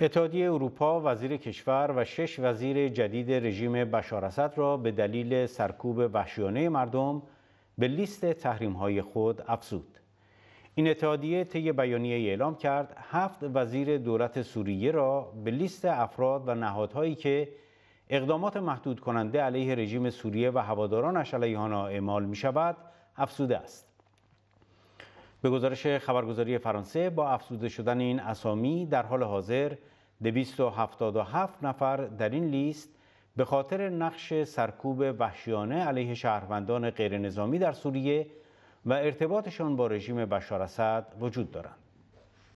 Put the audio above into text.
اتحادیه اروپا وزیر کشور و شش وزیر جدید رژیم بشار اسد را به دلیل سرکوب وحشیانه مردم به لیست تحریم‌های خود افزود. این اتحادیه طی بیانیه اعلام کرد هفت وزیر دولت سوریه را به لیست افراد و نهادهایی که اقدامات محدود کننده علیه رژیم سوریه و هوادارانش علیه آنها اعمال می شود افزوده است. به گزارش خبرگزاری فرانسه با افزوده شدن این اسامی در حال حاضر 277 نفر در این لیست به خاطر نقش سرکوب وحشیانه علیه شهروندان غیرنظامی در سوریه و ارتباطشان با رژیم بشار اسد وجود دارند.